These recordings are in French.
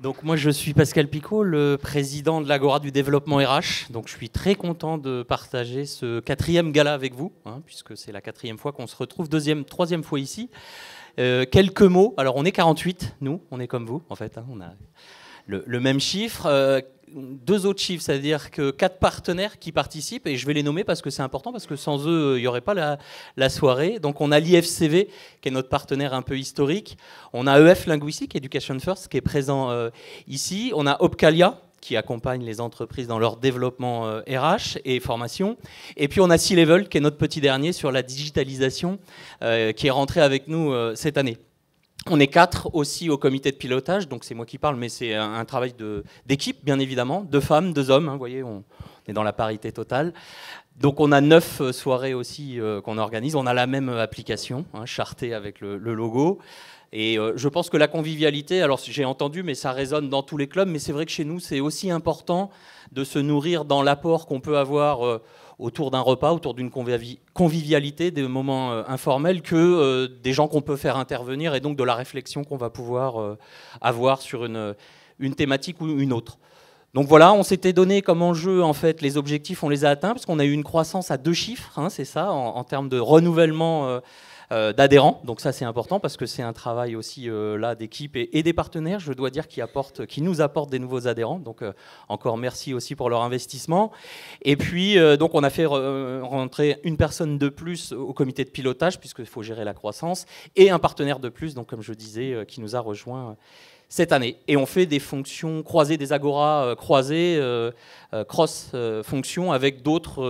Donc moi je suis Pascal Picot, le président de l'Agora du développement RH. Donc je suis très content de partager ce quatrième gala avec vous, hein, puisque c'est la quatrième fois qu'on se retrouve, deuxième, troisième fois ici. Euh, quelques mots. Alors on est 48, nous, on est comme vous en fait. Hein, on a le, même chiffre. Euh, deux autres chiffres, c'est-à-dire que quatre partenaires qui participent, et je vais les nommer parce que c'est important, parce que sans eux, il n'y aurait pas la, soirée. Donc on a l'IFCV, qui est notre partenaire un peu historique. On a EF Linguistic Education First, qui est présent euh, ici. On a Opcalia, qui accompagne les entreprises dans leur développement RH euh, et formation. Et puis on a C-Level, qui est notre petit dernier sur la digitalisation, qui est rentré avec nous cette année. On est quatre aussi au comité de pilotage, donc c'est moi qui parle, mais c'est un, travail d'équipe, bien évidemment, deux femmes, deux hommes, hein, vous voyez, on, est dans la parité totale. Donc on a neuf euh, soirées aussi euh, qu'on organise, on a la même application, hein, chartée avec le, logo. Et euh, je pense que la convivialité, alors j'ai entendu, mais ça résonne dans tous les clubs, mais c'est vrai que chez nous, c'est aussi important de se nourrir dans l'apport qu'on peut avoir autour d'un repas, autour d'une convivialité, des moments euh, informels, que euh, des gens qu'on peut faire intervenir et donc de la réflexion qu'on va pouvoir euh, avoir sur une, une, thématique ou une autre. Donc voilà, on s'était donné comme enjeu en fait les objectifs, on les a atteints parce qu'on a eu une croissance à deux chiffres, hein, c'est ça, en, en, termes de renouvellement. Euh, d'adhérents. Donc ça c'est important parce que c'est un travail aussi euh, là d'équipe et, des partenaires, je dois dire, qui, qui nous apportent des nouveaux adhérents. Donc euh, encore merci aussi pour leur investissement. Et puis donc on a fait rentrer une personne de plus au comité de pilotage puisqu'il faut gérer la croissance et un partenaire de plus, donc comme je disais, qui nous a rejoint cette année. Et on fait des fonctions croisées, des agora euh, croisées, euh, euh, cross-fonctions avec d'autres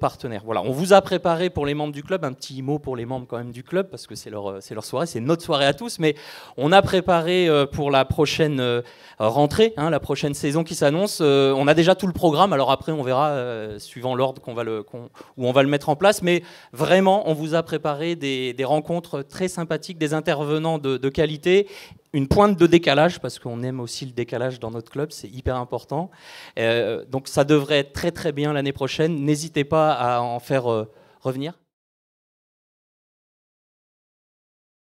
partenaires. Voilà, on vous a préparé pour les membres du club, un petit mot pour les membres quand même du club, parce que c'est leur, leur soirée, c'est notre soirée à tous, mais on a préparé pour la prochaine rentrée, hein, la prochaine saison qui s'annonce, on a déjà tout le programme, alors après on verra, suivant l'ordre où on va le mettre en place, mais vraiment, on vous a préparé des, rencontres très sympathiques, des intervenants de, de qualité, une pointe de décalage, parce qu'on aime aussi le décalage dans notre club, c'est hyper important. Euh, donc ça devrait être très très bien l'année prochaine. N'hésitez pas à en faire euh, revenir.